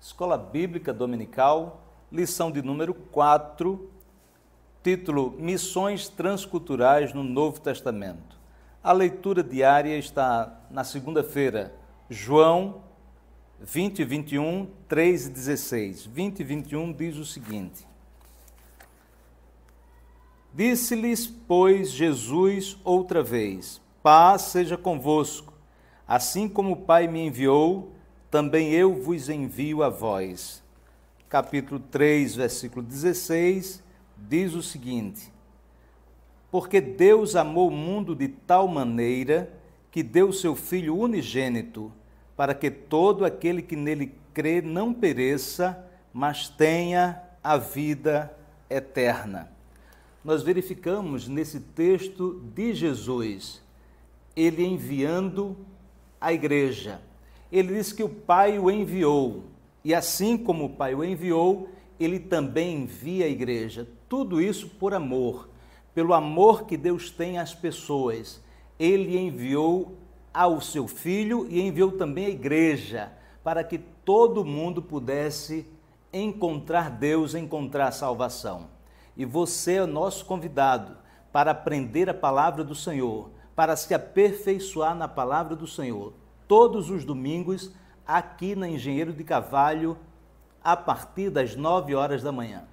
Escola Bíblica Dominical, lição de número 4, título Missões Transculturais no Novo Testamento. A leitura diária está na segunda-feira, João 20, 21, 3 e 16. 20 e 21 diz o seguinte: Disse-lhes, pois, Jesus outra vez: Paz seja convosco. Assim como o Pai me enviou, também eu vos envio a vós. Capítulo 3, versículo 16, diz o seguinte: Porque Deus amou o mundo de tal maneira que deu seu Filho unigênito, para que todo aquele que nele crê não pereça, mas tenha a vida eterna. Nós verificamos nesse texto de Jesus, ele enviando a igreja, ele diz que o Pai o enviou. E assim como o Pai o enviou, ele também envia a igreja. Tudo isso por amor, pelo amor que Deus tem às pessoas. Ele enviou ao seu filho e enviou também a igreja, para que todo mundo pudesse encontrar Deus, encontrar salvação. E você é o nosso convidado para aprender a palavra do Senhor, para se aperfeiçoar na palavra do Senhor todos os domingos aqui na Engenheiro de Cavalho a partir das 9 horas da manhã.